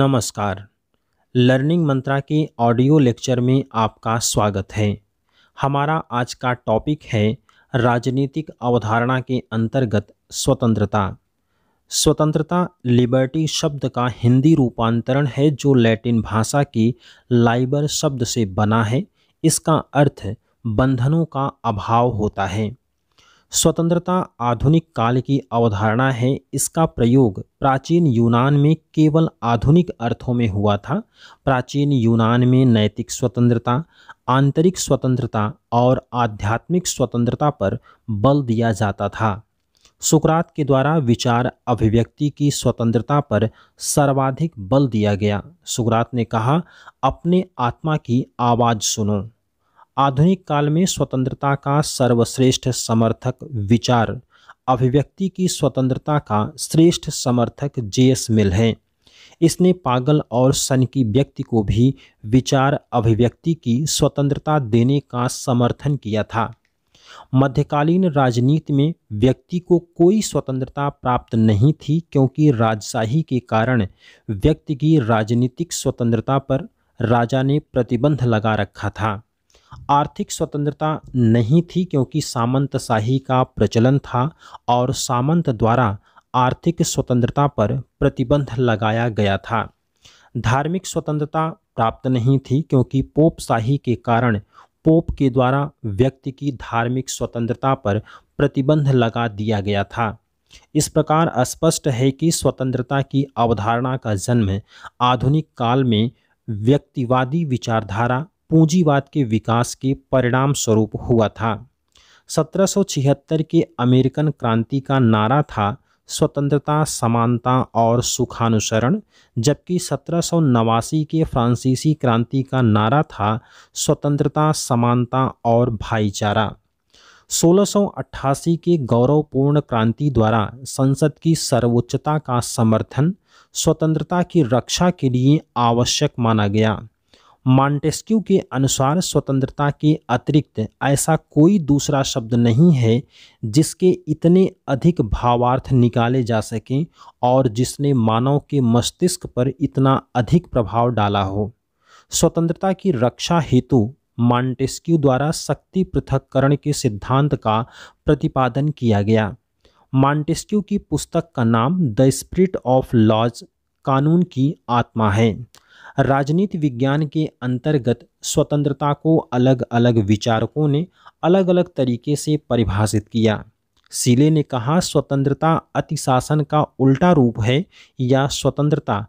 नमस्कार लर्निंग मंत्रा के audio lecture में आपका स्वागत है हमारा आज का टॉपिक है राजनीतिक अवधारणा के अंतर्गत स्वतंत्रता स्वतंत्रता लिबर्टी शब्द का हिंदी रूपांतरण है जो लैटिन भाषा की लाइबर शब्द से बना है इसका अर्थ बंधनों का अभाव होता है स्वतंत्रता आधुनिक काल की अवधारणा है इसका प्रयोग प्राचीन यूनान में केवल आधुनिक अर्थों में हुआ था प्राचीन यूनान में नैतिक स्वतंत्रता आंतरिक स्वतंत्रता और आध्यात्मिक स्वतंत्रता पर बल दिया जाता था सुकरात के द्वारा विचार अभिव्यक्ति की स्वतंत्रता पर सर्वाधिक बल दिया गया सुकरात ने कहा अपने आत्मा की आवाज़ सुनो आधुनिक काल में स्वतंत्रता का सर्वश्रेष्ठ समर्थक विचार अभिव्यक्ति की स्वतंत्रता का श्रेष्ठ समर्थक जेस मिल है इसने पागल और सनकी व्यक्ति को भी विचार अभिव्यक्ति की स्वतंत्रता देने का समर्थन किया था मध्यकालीन राजनीति में व्यक्ति को कोई स्वतंत्रता प्राप्त नहीं थी क्योंकि राजशाही के कारण व्यक्ति की राजनीतिक स्वतंत्रता पर राजा ने प्रतिबंध लगा रखा था आर्थिक स्वतंत्रता नहीं थी क्योंकि सामंतशाही का प्रचलन था और सामंत द्वारा आर्थिक स्वतंत्रता पर प्रतिबंध लगाया गया था धार्मिक स्वतंत्रता प्राप्त नहीं थी क्योंकि पोपशाही के कारण पोप के द्वारा व्यक्ति की धार्मिक स्वतंत्रता पर प्रतिबंध लगा दिया गया था इस प्रकार स्पष्ट है कि स्वतंत्रता की अवधारणा का जन्म आधुनिक काल में व्यक्तिवादी विचारधारा पूंजीवाद के विकास के परिणाम स्वरूप हुआ था 1776 के अमेरिकन क्रांति का नारा था स्वतंत्रता समानता और सुखानुसरण जबकि सत्रह के फ्रांसीसी क्रांति का नारा था स्वतंत्रता समानता और भाईचारा 1688 के गौरवपूर्ण क्रांति द्वारा संसद की सर्वोच्चता का समर्थन स्वतंत्रता की रक्षा के लिए आवश्यक माना गया मॉन्टेस्क्यू के अनुसार स्वतंत्रता के अतिरिक्त ऐसा कोई दूसरा शब्द नहीं है जिसके इतने अधिक भावार्थ निकाले जा सकें और जिसने मानव के मस्तिष्क पर इतना अधिक प्रभाव डाला हो स्वतंत्रता की रक्षा हेतु मॉन्टेस्क्यू द्वारा शक्ति पृथककरण के सिद्धांत का प्रतिपादन किया गया मॉन्टेस्क्यू की पुस्तक का नाम द स्प्रिट ऑफ लॉज कानून की आत्मा है राजनीति विज्ञान के अंतर्गत स्वतंत्रता को अलग अलग विचारकों ने अलग अलग तरीके से परिभाषित किया सीले ने कहा स्वतंत्रता अतिशासन का उल्टा रूप है या स्वतंत्रता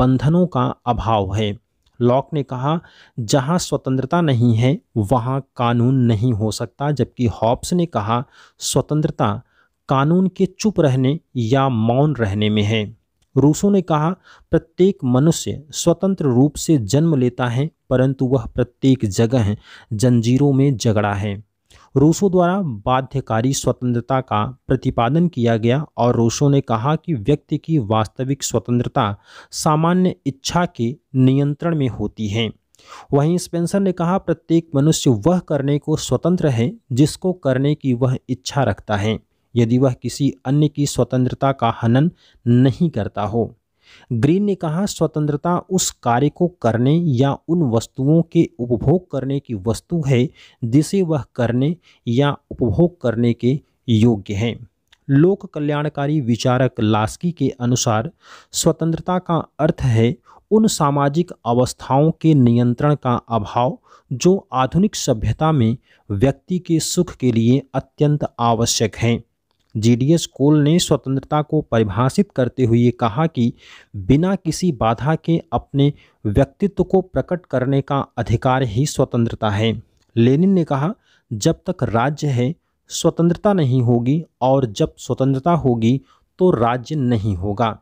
बंधनों का अभाव है लॉक ने कहा जहां स्वतंत्रता नहीं है वहां कानून नहीं हो सकता जबकि हॉब्स ने कहा स्वतंत्रता कानून के चुप रहने या मौन रहने में है रूसो ने कहा प्रत्येक मनुष्य स्वतंत्र रूप से जन्म लेता है परंतु वह प्रत्येक जगह जंजीरों में झगड़ा है रूसो द्वारा बाध्यकारी स्वतंत्रता का प्रतिपादन किया गया और रूसो ने कहा कि व्यक्ति की वास्तविक स्वतंत्रता सामान्य इच्छा के नियंत्रण में होती है वहीं स्पेंसर ने कहा प्रत्येक मनुष्य वह करने को स्वतंत्र है जिसको करने की वह इच्छा रखता है यदि वह किसी अन्य की स्वतंत्रता का हनन नहीं करता हो ग्रीन ने कहा स्वतंत्रता उस कार्य को करने या उन वस्तुओं के उपभोग करने की वस्तु है जिसे वह करने या उपभोग करने के योग्य हैं लोक कल्याणकारी विचारक लास्की के अनुसार स्वतंत्रता का अर्थ है उन सामाजिक अवस्थाओं के नियंत्रण का अभाव जो आधुनिक सभ्यता में व्यक्ति के सुख के लिए अत्यंत आवश्यक हैं जीडीएस कोल ने स्वतंत्रता को परिभाषित करते हुए कहा कि बिना किसी बाधा के अपने व्यक्तित्व को प्रकट करने का अधिकार ही स्वतंत्रता है लेनिन ने कहा जब तक राज्य है स्वतंत्रता नहीं होगी और जब स्वतंत्रता होगी तो राज्य नहीं होगा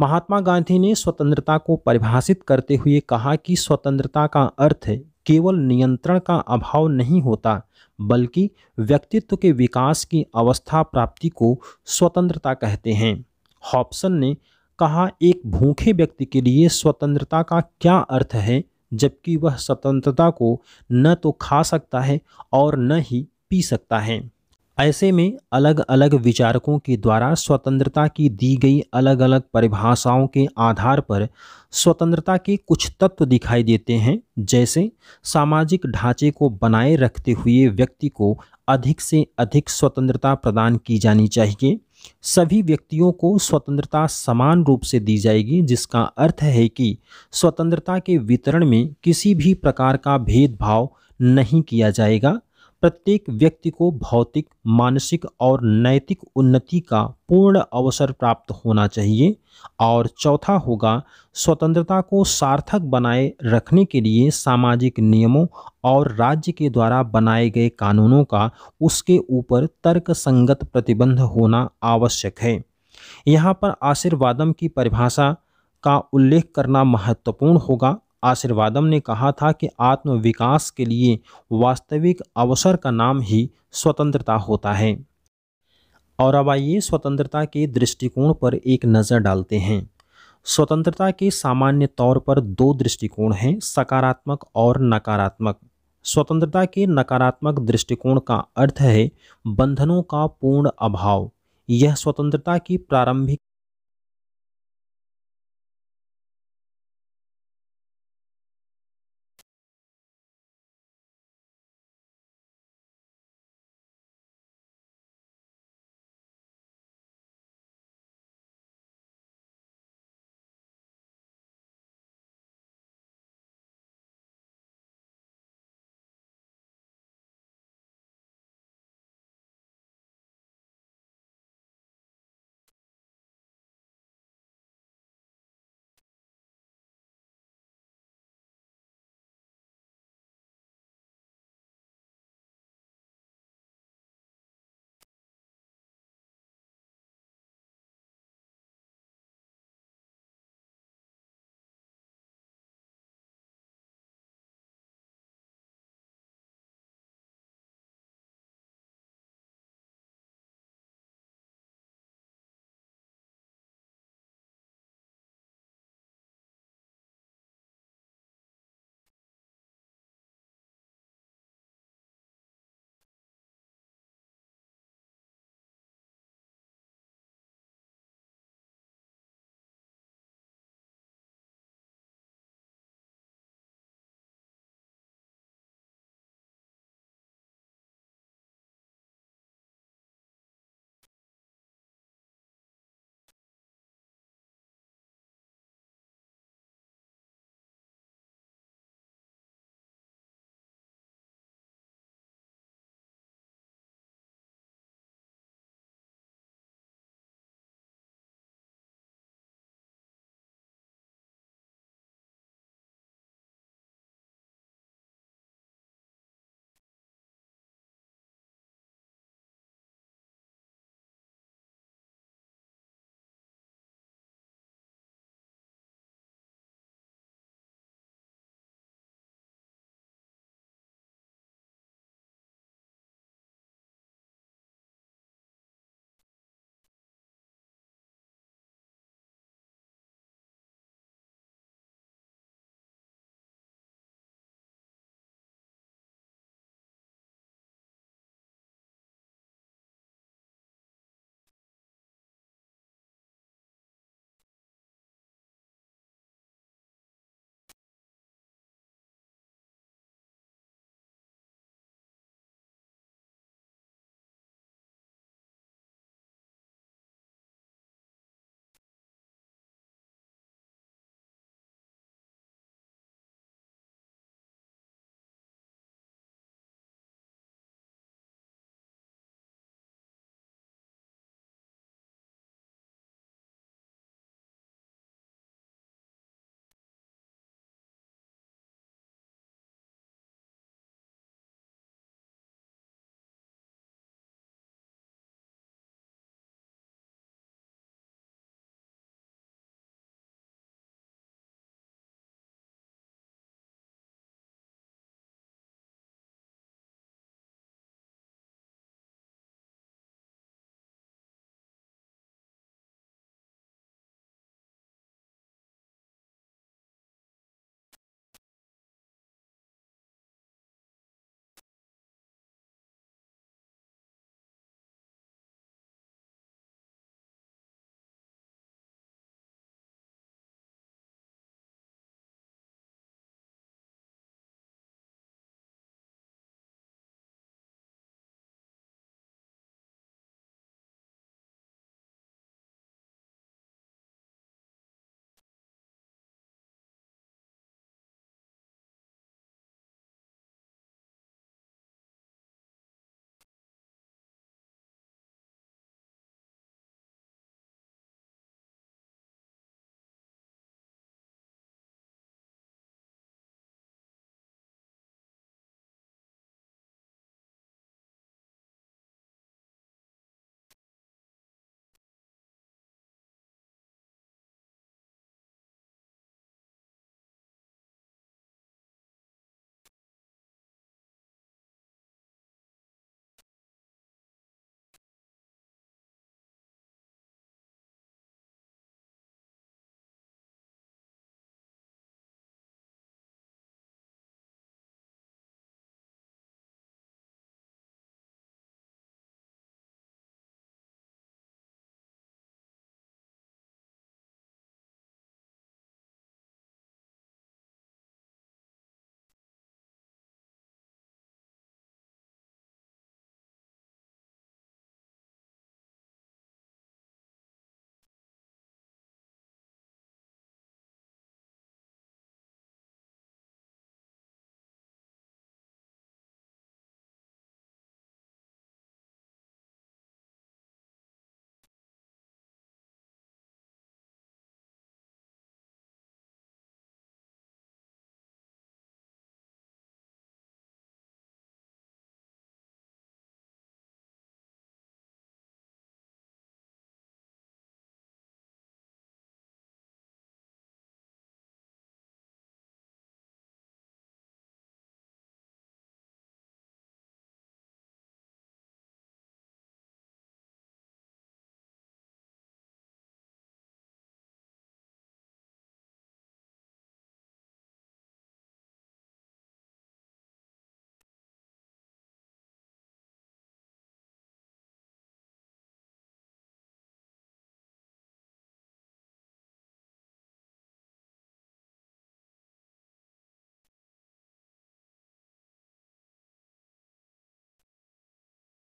महात्मा गांधी ने स्वतंत्रता को परिभाषित करते हुए कहा कि स्वतंत्रता का अर्थ केवल नियंत्रण का अभाव नहीं होता बल्कि व्यक्तित्व के विकास की अवस्था प्राप्ति को स्वतंत्रता कहते हैं हॉप्सन ने कहा एक भूखे व्यक्ति के लिए स्वतंत्रता का क्या अर्थ है जबकि वह स्वतंत्रता को न तो खा सकता है और न ही पी सकता है ऐसे में अलग अलग विचारकों के द्वारा स्वतंत्रता की दी गई अलग अलग परिभाषाओं के आधार पर स्वतंत्रता के कुछ तत्व दिखाई देते हैं जैसे सामाजिक ढांचे को बनाए रखते हुए व्यक्ति को अधिक से अधिक स्वतंत्रता प्रदान की जानी चाहिए सभी व्यक्तियों को स्वतंत्रता समान रूप से दी जाएगी जिसका अर्थ है कि स्वतंत्रता के वितरण में किसी भी प्रकार का भेदभाव नहीं किया जाएगा प्रत्येक व्यक्ति को भौतिक मानसिक और नैतिक उन्नति का पूर्ण अवसर प्राप्त होना चाहिए और चौथा होगा स्वतंत्रता को सार्थक बनाए रखने के लिए सामाजिक नियमों और राज्य के द्वारा बनाए गए कानूनों का उसके ऊपर तर्कसंगत प्रतिबंध होना आवश्यक है यहाँ पर आशीर्वादम की परिभाषा का उल्लेख करना महत्वपूर्ण होगा आशीर्वादम ने कहा था कि आत्मविकास के लिए वास्तविक अवसर का नाम ही स्वतंत्रता होता है और अब आइए स्वतंत्रता के दृष्टिकोण पर एक नज़र डालते हैं स्वतंत्रता के सामान्य तौर पर दो दृष्टिकोण हैं सकारात्मक और नकारात्मक स्वतंत्रता के नकारात्मक दृष्टिकोण का अर्थ है बंधनों का पूर्ण अभाव यह स्वतंत्रता की प्रारंभिक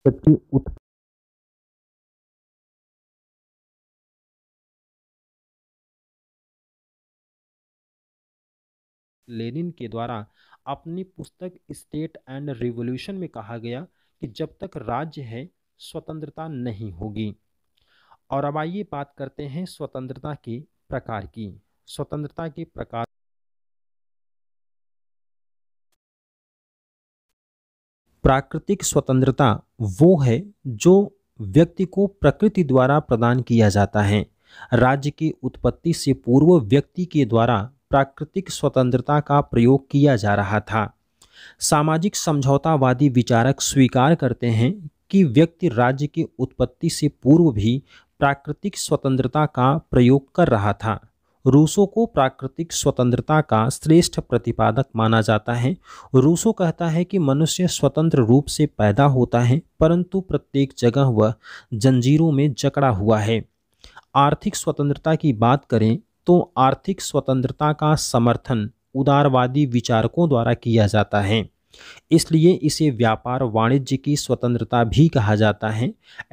जबकि उत्पत्ति लेनिन के द्वारा अपनी पुस्तक स्टेट एंड रिवोल्यूशन में कहा गया कि जब तक राज्य है स्वतंत्रता नहीं होगी और अब आइए बात करते हैं स्वतंत्रता के प्रकार की स्वतंत्रता के प्रकार प्राकृतिक स्वतंत्रता वो है जो व्यक्ति को प्रकृति द्वारा प्रदान किया जाता है राज्य की उत्पत्ति से पूर्व व्यक्ति के द्वारा प्राकृतिक स्वतंत्रता का प्रयोग किया जा रहा था सामाजिक समझौतावादी विचारक स्वीकार करते हैं कि व्यक्ति राज्य की उत्पत्ति से पूर्व भी प्राकृतिक स्वतंत्रता का प्रयोग कर रहा था रूसों को प्राकृतिक स्वतंत्रता का श्रेष्ठ प्रतिपादक माना जाता है रूसो कहता है कि मनुष्य स्वतंत्र रूप से पैदा होता है परंतु प्रत्येक जगह वह जंजीरों में जकड़ा हुआ है आर्थिक स्वतंत्रता की बात करें तो आर्थिक स्वतंत्रता का समर्थन उदारवादी विचारकों द्वारा किया जाता है इसलिए इसे व्यापार वाणिज्य की स्वतंत्रता भी कहा जाता है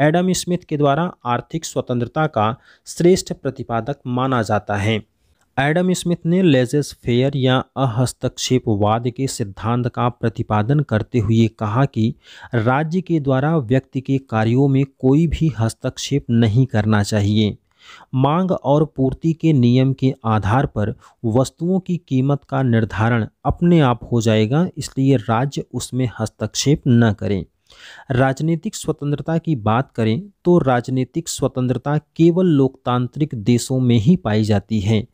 एडम स्मिथ के द्वारा आर्थिक स्वतंत्रता का श्रेष्ठ प्रतिपादक माना जाता है एडम स्मिथ ने लेजेस फेयर या अहस्तक्षेपवाद के सिद्धांत का प्रतिपादन करते हुए कहा कि राज्य के द्वारा व्यक्ति के कार्यों में कोई भी हस्तक्षेप नहीं करना चाहिए मांग और पूर्ति के नियम के आधार पर वस्तुओं की कीमत का निर्धारण अपने आप हो जाएगा इसलिए राज्य उसमें हस्तक्षेप न करें राजनीतिक स्वतंत्रता की बात करें तो राजनीतिक स्वतंत्रता केवल लोकतांत्रिक देशों में ही पाई जाती है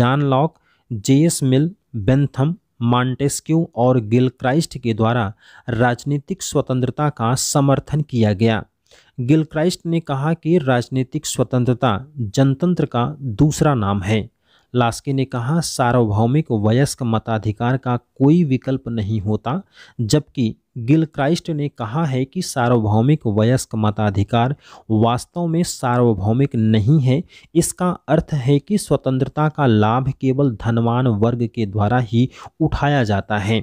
John Locke J S Mill Bentham Montesquieu और गिलक्राइस्ट के द्वारा राजनीतिक स्वतंत्रता का समर्थन किया गया गिलक्राइस्ट ने कहा कि राजनीतिक स्वतंत्रता जनतंत्र का दूसरा नाम है लास्के ने कहा सार्वभौमिक वयस्क मताधिकार का कोई विकल्प नहीं होता जबकि गिलक्राइस्ट ने कहा है कि सार्वभौमिक वयस्क मताधिकार वास्तव में सार्वभौमिक नहीं है इसका अर्थ है कि स्वतंत्रता का लाभ केवल धनवान वर्ग के द्वारा ही उठाया जाता है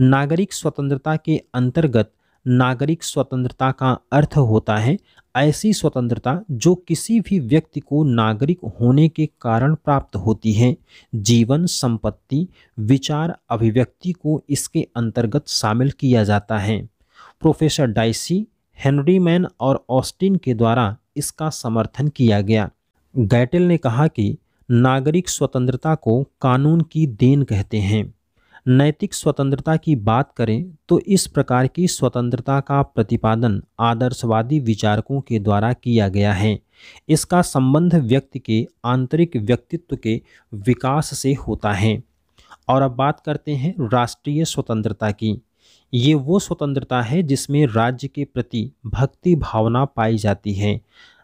नागरिक स्वतंत्रता के अंतर्गत नागरिक स्वतंत्रता का अर्थ होता है ऐसी स्वतंत्रता जो किसी भी व्यक्ति को नागरिक होने के कारण प्राप्त होती है जीवन संपत्ति विचार अभिव्यक्ति को इसके अंतर्गत शामिल किया जाता है प्रोफेसर डाइसी मैन और ऑस्टिन के द्वारा इसका समर्थन किया गया गैटल ने कहा कि नागरिक स्वतंत्रता को कानून की देन कहते हैं नैतिक स्वतंत्रता की बात करें तो इस प्रकार की स्वतंत्रता का प्रतिपादन आदर्शवादी विचारकों के द्वारा किया गया है इसका संबंध व्यक्ति के आंतरिक व्यक्तित्व के विकास से होता है और अब बात करते हैं राष्ट्रीय स्वतंत्रता की ये वो स्वतंत्रता है जिसमें राज्य के प्रति भक्ति भावना पाई जाती है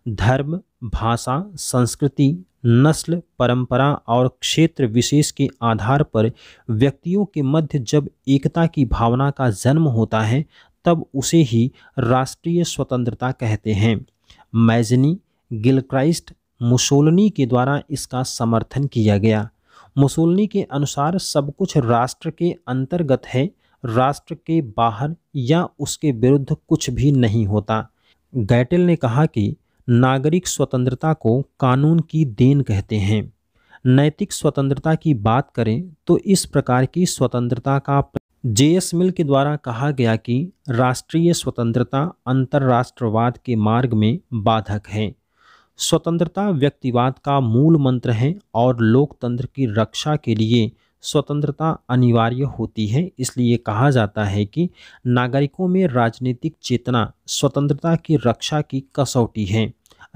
धर्म भाषा संस्कृति नस्ल परंपरा और क्षेत्र विशेष के आधार पर व्यक्तियों के मध्य जब एकता की भावना का जन्म होता है तब उसे ही राष्ट्रीय स्वतंत्रता कहते हैं मैजनी गिलक्राइस्ट मुसोलनी के द्वारा इसका समर्थन किया गया मुसोलनी के अनुसार सब कुछ राष्ट्र के अंतर्गत है राष्ट्र के बाहर या उसके विरुद्ध कुछ भी नहीं होता गैटल ने कहा कि नागरिक स्वतंत्रता को कानून की देन कहते हैं नैतिक स्वतंत्रता की बात करें तो इस प्रकार की स्वतंत्रता का जे एस मिल के द्वारा कहा गया कि राष्ट्रीय स्वतंत्रता अंतर्राष्ट्रवाद के मार्ग में बाधक है स्वतंत्रता व्यक्तिवाद का मूल मंत्र है और लोकतंत्र की रक्षा के लिए स्वतंत्रता अनिवार्य होती है इसलिए कहा जाता है कि नागरिकों में राजनीतिक चेतना स्वतंत्रता की रक्षा की कसौटी है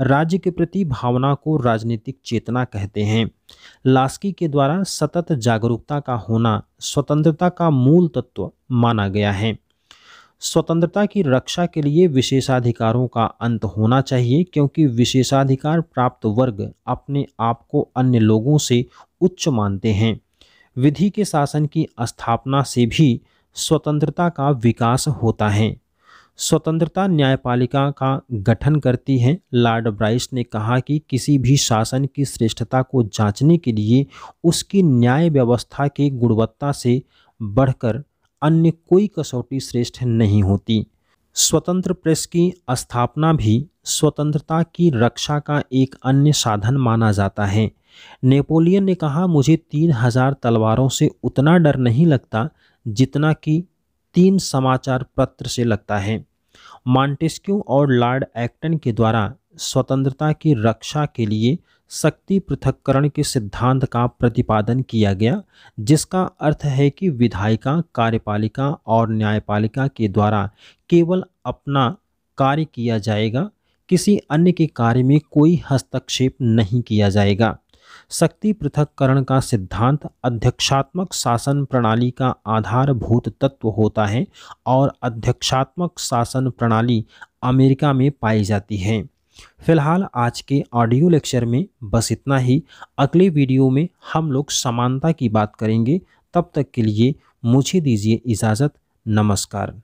राज्य के प्रति भावना को राजनीतिक चेतना कहते हैं लास्की के द्वारा सतत जागरूकता का होना स्वतंत्रता का मूल तत्व माना गया है स्वतंत्रता की रक्षा के लिए विशेषाधिकारों का अंत होना चाहिए क्योंकि विशेषाधिकार प्राप्त वर्ग अपने आप को अन्य लोगों से उच्च मानते हैं विधि के शासन की स्थापना से भी स्वतंत्रता का विकास होता है स्वतंत्रता न्यायपालिका का गठन करती है लॉर्ड ब्राइस ने कहा कि किसी भी शासन की श्रेष्ठता को जांचने के लिए उसकी न्याय व्यवस्था की गुणवत्ता से बढ़कर अन्य कोई कसौटी श्रेष्ठ नहीं होती स्वतंत्र प्रेस की स्थापना भी स्वतंत्रता की रक्षा का एक अन्य साधन माना जाता है नेपोलियन ने कहा मुझे तीन हजार तलवारों से उतना डर नहीं लगता जितना कि तीन समाचार पत्र से लगता है मॉन्टेस्क्यू और लॉर्ड एक्टन के द्वारा स्वतंत्रता की रक्षा के लिए शक्ति पृथककरण के सिद्धांत का प्रतिपादन किया गया जिसका अर्थ है कि विधायिका कार्यपालिका और न्यायपालिका के द्वारा केवल अपना कार्य किया जाएगा किसी अन्य के कार्य में कोई हस्तक्षेप नहीं किया जाएगा शक्ति पृथककरण का सिद्धांत अध्यक्षात्मक शासन प्रणाली का आधारभूत तत्व होता है और अध्यक्षात्मक शासन प्रणाली अमेरिका में पाई जाती है फिलहाल आज के ऑडियो लेक्चर में बस इतना ही अगले वीडियो में हम लोग समानता की बात करेंगे तब तक के लिए मुझे दीजिए इजाज़त नमस्कार